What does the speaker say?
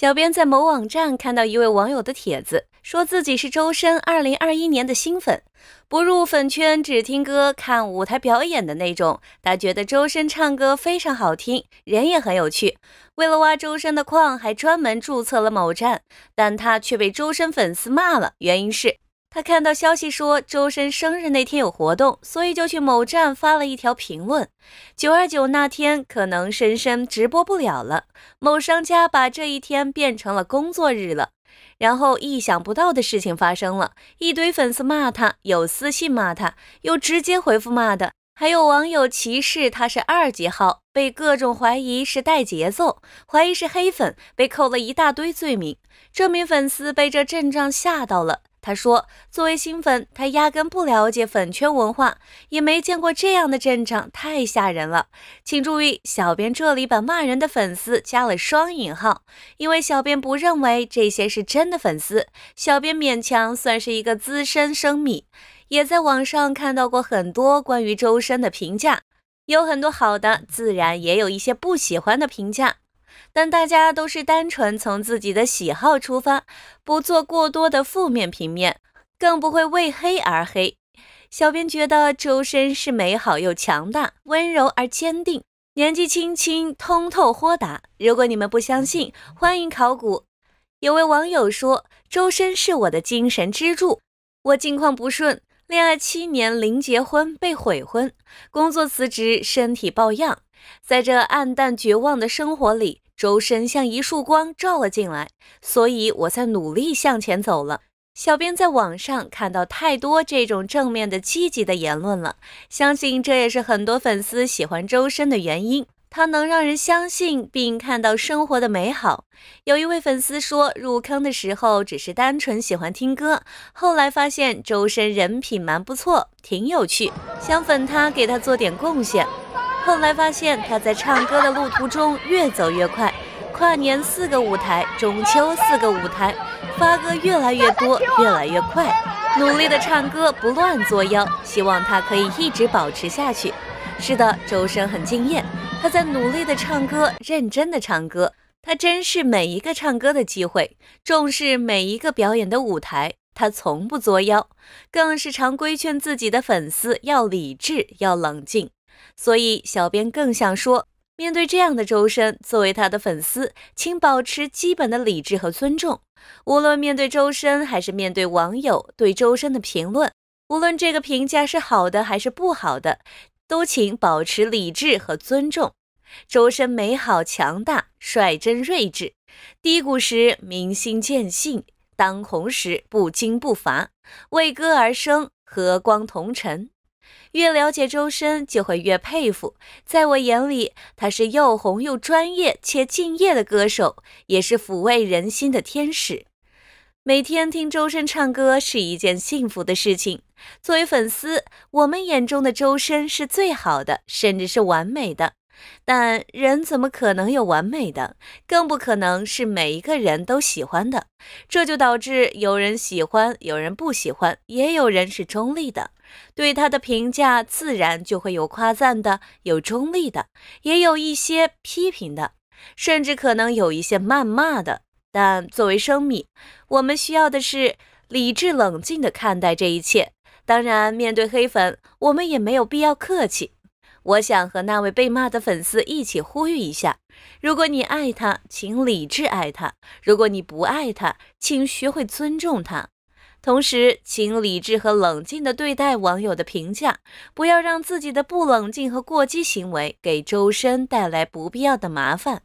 小编在某网站看到一位网友的帖子，说自己是周深二零二一年的新粉，不入粉圈，只听歌、看舞台表演的那种。他觉得周深唱歌非常好听，人也很有趣。为了挖周深的矿，还专门注册了某站，但他却被周深粉丝骂了，原因是。他看到消息说周深生日那天有活动，所以就去某站发了一条评论。九二九那天可能深深直播不了了，某商家把这一天变成了工作日了。然后意想不到的事情发生了，一堆粉丝骂他，有私信骂他，有直接回复骂的，还有网友歧视他是二级号，被各种怀疑是带节奏，怀疑是黑粉，被扣了一大堆罪名。这名粉丝被这阵仗吓到了。他说：“作为新粉，他压根不了解粉圈文化，也没见过这样的阵仗，太吓人了。”请注意，小编这里把骂人的粉丝加了双引号，因为小编不认为这些是真的粉丝。小编勉强算是一个资深生米，也在网上看到过很多关于周深的评价，有很多好的，自然也有一些不喜欢的评价。但大家都是单纯从自己的喜好出发，不做过多的负面评面，更不会为黑而黑。小编觉得周深是美好又强大，温柔而坚定，年纪轻轻，通透豁达。如果你们不相信，欢迎考古。有位网友说：“周深是我的精神支柱，我境况不顺，恋爱七年零结婚被悔婚，工作辞职，身体抱恙。”在这暗淡绝望的生活里，周深像一束光照了进来，所以我在努力向前走了。小编在网上看到太多这种正面的、积极的言论了，相信这也是很多粉丝喜欢周深的原因。他能让人相信并看到生活的美好。有一位粉丝说，入坑的时候只是单纯喜欢听歌，后来发现周深人品蛮不错，挺有趣，想粉他，给他做点贡献。后来发现，他在唱歌的路途中越走越快，跨年四个舞台，中秋四个舞台，发歌越来越多，越来越快，努力的唱歌，不乱作妖，希望他可以一直保持下去。是的，周深很敬业，他在努力的唱歌，认真的唱歌，他珍视每一个唱歌的机会，重视每一个表演的舞台，他从不作妖，更是常规劝自己的粉丝要理智，要冷静。所以，小编更想说，面对这样的周深，作为他的粉丝，请保持基本的理智和尊重。无论面对周深，还是面对网友对周深的评论，无论这个评价是好的还是不好的，都请保持理智和尊重。周深美好、强大、率真、睿智，低谷时明心见性，当红时不惊不伐，为歌而生，和光同尘。越了解周深，就会越佩服。在我眼里，他是又红又专业且敬业的歌手，也是抚慰人心的天使。每天听周深唱歌是一件幸福的事情。作为粉丝，我们眼中的周深是最好的，甚至是完美的。但人怎么可能有完美的？更不可能是每一个人都喜欢的。这就导致有人喜欢，有人不喜欢，也有人是中立的。对他的评价自然就会有夸赞的，有中立的，也有一些批评的，甚至可能有一些谩骂的。但作为生米，我们需要的是理智冷静地看待这一切。当然，面对黑粉，我们也没有必要客气。我想和那位被骂的粉丝一起呼吁一下：如果你爱他，请理智爱他；如果你不爱他，请学会尊重他。同时，请理智和冷静地对待网友的评价，不要让自己的不冷静和过激行为给周深带来不必要的麻烦。